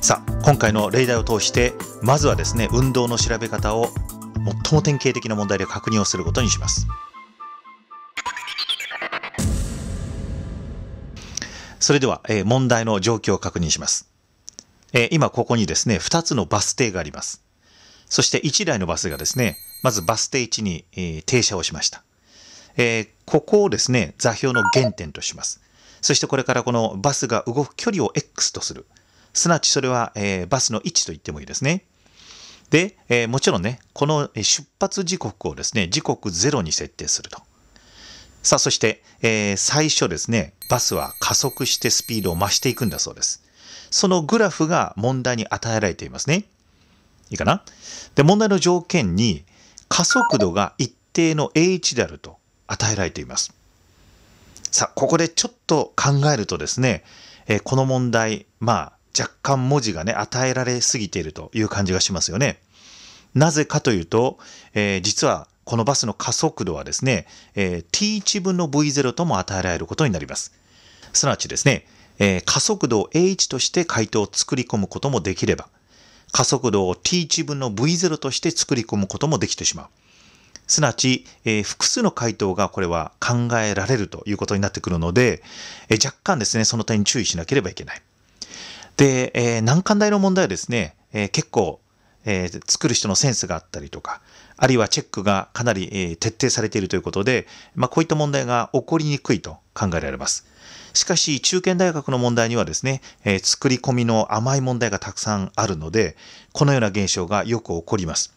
さあ今回の例題を通してまずはですね運動の調べ方を最も典型的な問題で確認をすることにします。それでは、えー、問題の状況を確認します。えー、今ここにですね、2つのバス停があります。そして1台のバスがですね、まずバス停1に、えー、停車をしました。えここをですね、座標の原点とします。そしてこれからこのバスが動く距離を X とする。すなわちそれは、えー、バスの位置と言ってもいいですね。で、えー、もちろんね、この出発時刻をですね、時刻0に設定すると。さあ、そして、えー、最初ですね、バスは加速してスピードを増していくんだそうです。そのグラフが問題に与えられていますね。いいかなで、問題の条件に、加速度が一定の h であると与えられています。さあ、ここでちょっと考えるとですね、えー、この問題、まあ、若干文字がね、与えられすぎているという感じがしますよね。なぜかというと、えー、実はこのバスの加速度はですね、えー、t1 分の v0 とも与えられることになります。すなわちですね、えー、加速度を h として回答を作り込むこともできれば、加速度を t1 分の v0 として作り込むこともできてしまう。すなわち、えー、複数の回答がこれは考えられるということになってくるので、えー、若干ですね、その点に注意しなければいけない。で、えー、難関大の問題はですね、えー、結構、えー、作る人のセンスがあったりとか、あるいはチェックがかなり、え徹底されているということで、まあ、こういった問題が起こりにくいと考えられます。しかし、中堅大学の問題にはですね、え作り込みの甘い問題がたくさんあるので、このような現象がよく起こります。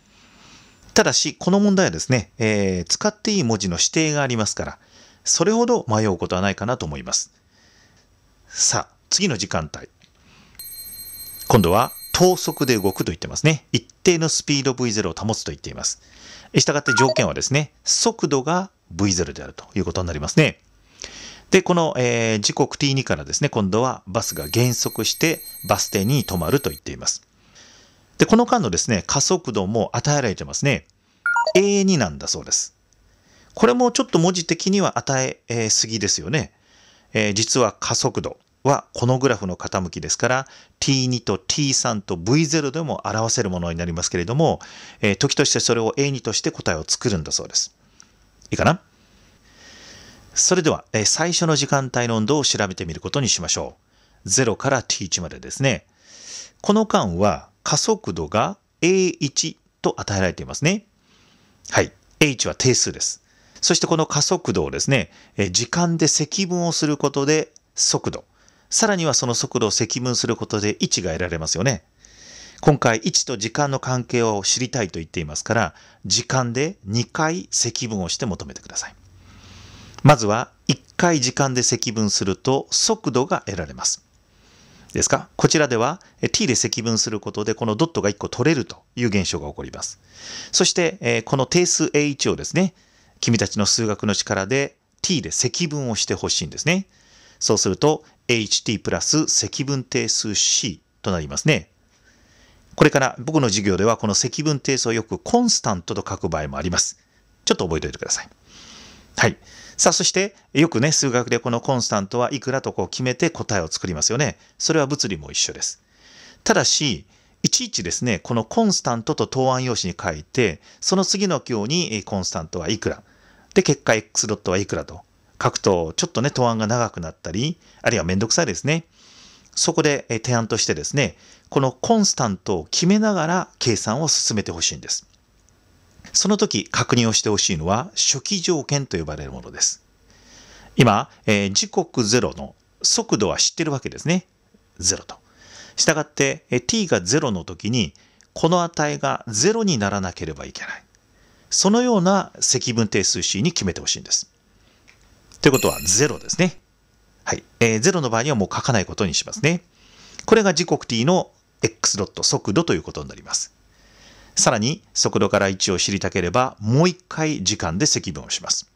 ただし、この問題はですね、え使っていい文字の指定がありますから、それほど迷うことはないかなと思います。さあ、次の時間帯。今度は等速で動くと言ってますね。一定のスピード V0 を保つと言っています。したがって条件はですね、速度が V0 であるということになりますね。で、この、えー、時刻 T2 からですね、今度はバスが減速してバス停に止まると言っています。で、この間のですね、加速度も与えられてますね。A2 なんだそうです。これもちょっと文字的には与えすぎですよね。えー、実は加速度。はこのグラフの傾きですから t2 と t3 と v0 でも表せるものになりますけれども、えー、時としてそれを a2 として答えを作るんだそうです。いいかなそれでは、えー、最初の時間帯の温度を調べてみることにしましょう。0から t1 までですね。この間は加速度が a1 と与えられていますね。はい。h は定数です。そしてこの加速度をですね、えー、時間で積分をすることで速度。さらにはその速度を積分することで位置が得られますよね。今回、位置と時間の関係を知りたいと言っていますから、時間で2回積分をして求めてください。まずは、1回時間で積分すると速度が得られます。ですかこちらでは t で積分することでこのドットが1個取れるという現象が起こります。そして、この定数 A1 をですね、君たちの数学の力で t で積分をしてほしいんですね。そうすると ht プラス積分定数 c となりますね。これから僕の授業ではこの積分定数をよくコンスタントと書く場合もあります。ちょっと覚えておいてください。はい。さあ、そしてよくね、数学でこのコンスタントはいくらとこう決めて答えを作りますよね。それは物理も一緒です。ただし、いちいちですね、このコンスタントと答案用紙に書いて、その次の行にコンスタントはいくら、で、結果 x ドットはいくらと、書くとちょっとね、答案が長くなったり、あるいはめんどくさいですね。そこで提案としてですね、このコンスタントを決めながら計算を進めてほしいんです。その時確認をしてほしいのは初期条件と呼ばれるものです。今、えー、時刻0の速度は知ってるわけですね。0と。したがって、え t が0の時にこの値が0にならなければいけない。そのような積分定数 c に決めてほしいんです。ということは0ですね。はい。えー、0の場合にはもう書かないことにしますね。これが時刻 t の x ドット速度ということになります。さらに速度から位置を知りたければもう一回時間で積分をします。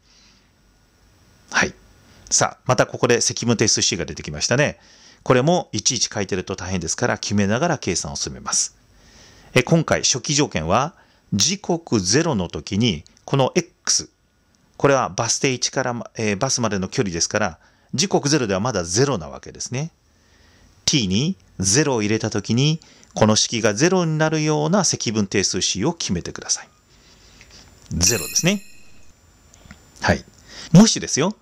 はい。さあ、またここで積分定数 C が出てきましたね。これもいちいち書いてると大変ですから決めながら計算を進めます。え今回初期条件は時刻0の時にこの x これはバス停1から、えー、バスまでの距離ですから、時刻0ではまだ0なわけですね。t に0を入れたときに、この式が0になるような積分定数 c を決めてください。0ですね。はい。もしですよ、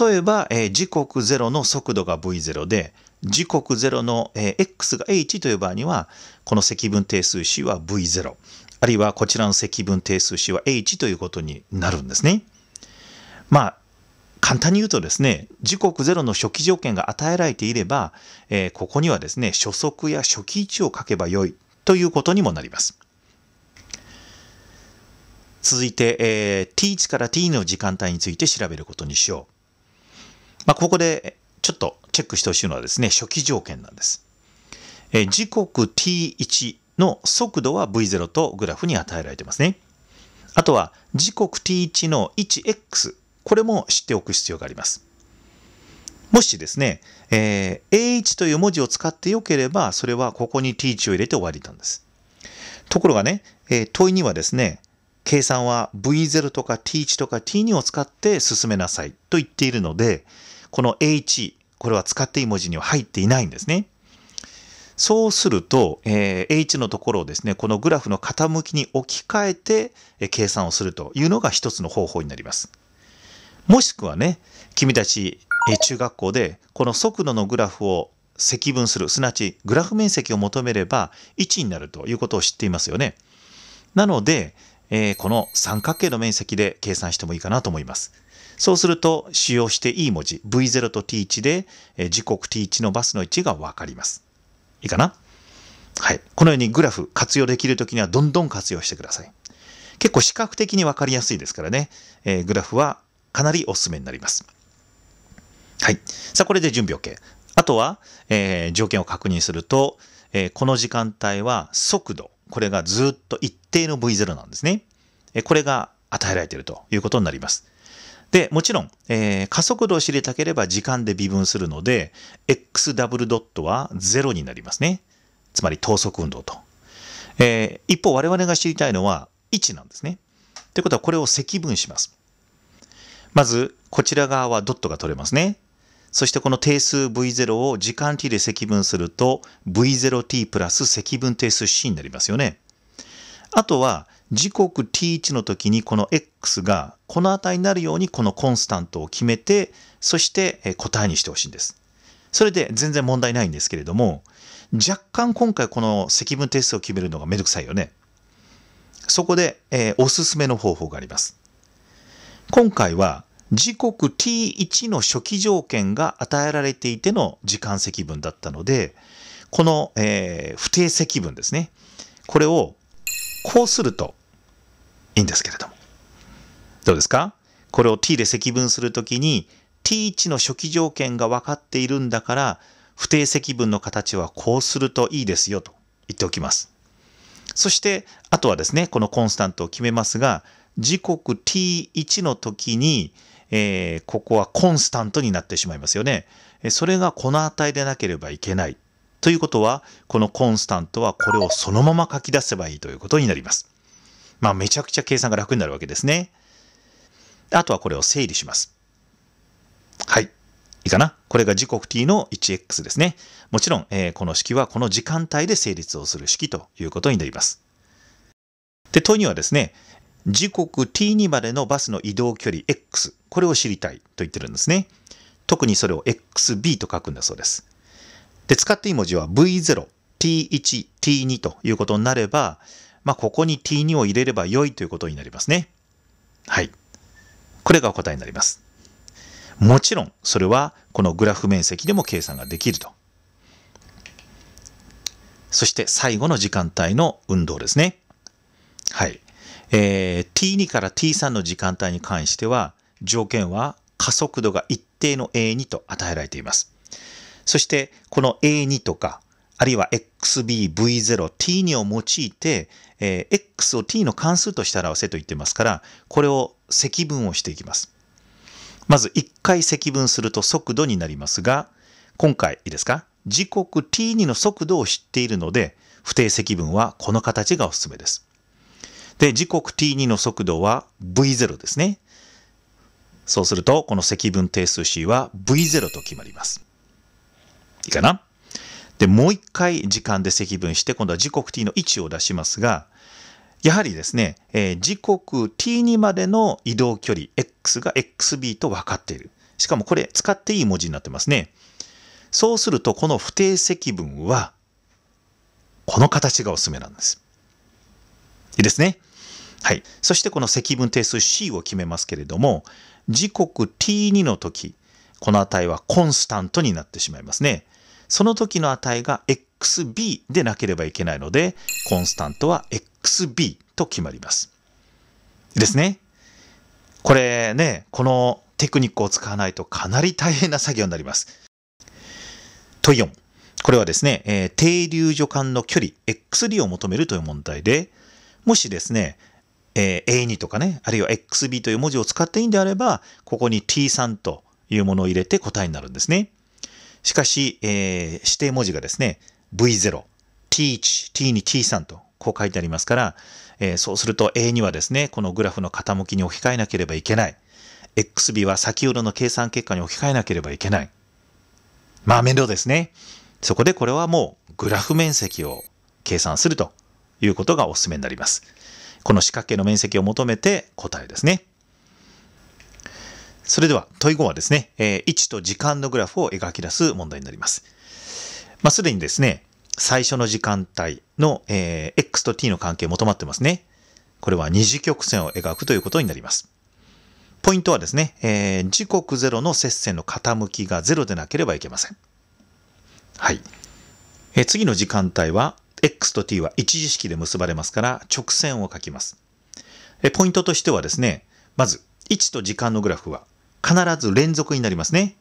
例えば、えー、時刻0の速度が v0 で、時刻0の、えー、x が h という場合には、この積分定数 c は v0、あるいはこちらの積分定数 c は h ということになるんですね。まあ、簡単に言うとですね、時刻ゼロの初期条件が与えられていれば、えー、ここにはですね、初速や初期位置を書けばよいということにもなります。続いて、えー、t1 から t の時間帯について調べることにしよう。まあ、ここでちょっとチェックしてほしいのはですね、初期条件なんです。えー、時刻 t1 の速度は v0 とグラフに与えられてますね。あとは時刻 t1 の 1x これも知っておく必要があります。もしですね、えー、A1 という文字を使ってよければ、それはここに teach を入れて終わりなんです。ところがね、えー、問いにはですね、計算は V0 とか T1 とか T2 を使って進めなさいと言っているので、この A1、これは使っていい文字には入っていないんですね。そうすると、えー、H のところをですね、このグラフの傾きに置き換えて、え計算をするというのが一つの方法になります。もしくはね、君たち、え中学校でこの速度のグラフを積分する、すなわちグラフ面積を求めれば1になるということを知っていますよね。なので、えー、この三角形の面積で計算してもいいかなと思います。そうすると使用していい文字 V0 と T1 で、えー、時刻 T1 のバスの位置がわかります。いいかなはい。このようにグラフ活用できるときにはどんどん活用してください。結構視覚的にわかりやすいですからね、えー、グラフはかなりおすすめになります。はい。さあ、これで準備 OK。あとは、えー、条件を確認すると、えー、この時間帯は速度。これがずっと一定の V0 なんですね。えこれが与えられているということになります。で、もちろん、えー、加速度を知りたければ時間で微分するので、x ダブルドットは0になりますね。つまり等速運動と。えー、一方、我々が知りたいのは1なんですね。ということは、これを積分します。まず、こちら側はドットが取れますね。そしてこの定数 V0 を時間 t で積分すると V0t プラス積分定数 c になりますよね。あとは時刻 t1 の時にこの x がこの値になるようにこのコンスタントを決めてそして答えにしてほしいんです。それで全然問題ないんですけれども若干今回この積分定数を決めるのがめんどくさいよね。そこで、えー、おすすめの方法があります。今回は時刻 t1 の初期条件が与えられていての時間積分だったので、この、えー、不定積分ですね。これをこうするといいんですけれども。どうですかこれを t で積分するときに t1 の初期条件が分かっているんだから不定積分の形はこうするといいですよと言っておきます。そしてあとはですね、このコンスタントを決めますが時刻 t1 の時に、えー、ここはコンスタントになってしまいますよね。それがこの値でなければいけない。ということは、このコンスタントはこれをそのまま書き出せばいいということになります。まあ、めちゃくちゃ計算が楽になるわけですね。あとはこれを整理します。はい。いいかなこれが時刻 t の 1x ですね。もちろん、えー、この式はこの時間帯で成立をする式ということになります。で、問いにはですね、時刻 T2 までのバスの移動距離 X、これを知りたいと言ってるんですね。特にそれを XB と書くんだそうです。で、使っていい文字は V0、T1、T2 ということになれば、まあ、ここに T2 を入れれば良いということになりますね。はい。これが答えになります。もちろん、それはこのグラフ面積でも計算ができると。そして最後の時間帯の運動ですね。はい。えー、t2 から t3 の時間帯に関しては、条件は加速度が一定の a2 と与えられています。そして、この a2 とか、あるいは xbv0t2 を用いて、えー、x を t の関数として表せと言ってますから、これを積分をしていきます。まず1回積分すると速度になりますが、今回いいですか時刻 t2 の速度を知っているので、不定積分はこの形がおすすめです。で、時刻 t2 の速度は v0 ですね。そうすると、この積分定数 c は v0 と決まります。いいかなで、もう一回時間で積分して、今度は時刻 t の位置を出しますが、やはりですね、えー、時刻 t2 までの移動距離 x が xb と分かっている。しかもこれ使っていい文字になってますね。そうするとこの不定積分はこの形がおすすめなんです。いいですね。はい。そしてこの積分定数 C を決めますけれども、時刻 t2 の時、この値はコンスタントになってしまいますね。その時の値が xb でなければいけないので、コンスタントは xb と決まります。ですね。これね、このテクニックを使わないとかなり大変な作業になります。問4。これはですね、えー、停留所間の距離 x 2を求めるという問題で、もしですね、えー、A2 とかね、あるいは XB という文字を使っていいんであれば、ここに T3 というものを入れて答えになるんですね。しかし、えー、指定文字がですね、V0、T1、T2、T3 とこう書いてありますから、えー、そうすると A にはですね、このグラフの傾きに置き換えなければいけない。XB は先ほどの計算結果に置き換えなければいけない。まあ面倒ですね。そこでこれはもうグラフ面積を計算するということがお勧めになります。この四角形の面積を求めて答えですね。それでは問い5はですね、え位置と時間のグラフを描き出す問題になります。まあ、すでにですね、最初の時間帯の、えー、x と t の関係求まってますね。これは二次曲線を描くということになります。ポイントはですね、えー、時刻0の接線の傾きが0でなければいけません。はい。えー、次の時間帯は x と t は一次式で結ばれますから直線を書きます。ポイントとしてはですね、まず位置と時間のグラフは必ず連続になりますね。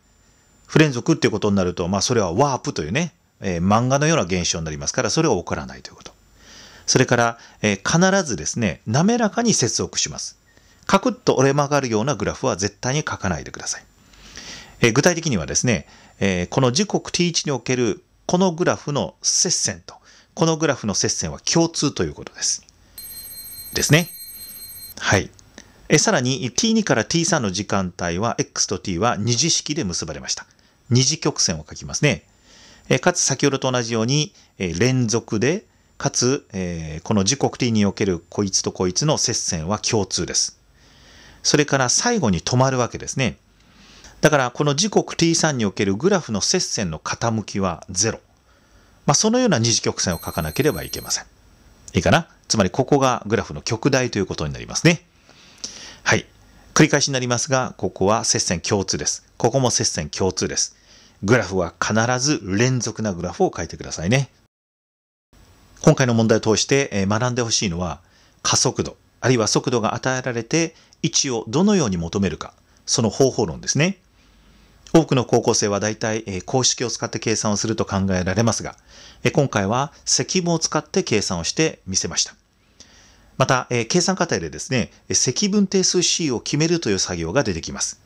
不連続っていうことになると、まあそれはワープというね、えー、漫画のような現象になりますから、それは起こらないということ。それから、えー、必ずですね、滑らかに接続します。カクッと折れ曲がるようなグラフは絶対に書かないでください。えー、具体的にはですね、えこの時刻 t1 におけるこのグラフの接線と、このグラフの接線は共通ということです。ですね。はい。えさらに t2 から t3 の時間帯は x と t は二次式で結ばれました。二次曲線を書きますね。えかつ先ほどと同じように、え連続で、かつ、えー、この時刻 t におけるこいつとこいつの接線は共通です。それから最後に止まるわけですね。だからこの時刻 t3 におけるグラフの接線の傾きは0。まあ、そのような二次曲線を書かなければいけません。いいかなつまりここがグラフの極大ということになりますね。はい。繰り返しになりますが、ここは接線共通です。ここも接線共通です。グラフは必ず連続なグラフを書いてくださいね。今回の問題を通して学んでほしいのは、加速度、あるいは速度が与えられて位置をどのように求めるか、その方法論ですね。多くの高校生は大体、え公式を使って計算をすると考えられますが、え今回は積分を使って計算をしてみせました。また、え計算過程でですね、積分定数 C を決めるという作業が出てきます。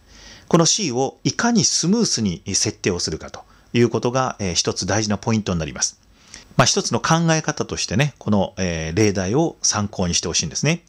この C をいかにスムースに設定をするかということが、えー、一つ大事なポイントになります。まあ、一つの考え方としてね、この、え例題を参考にしてほしいんですね。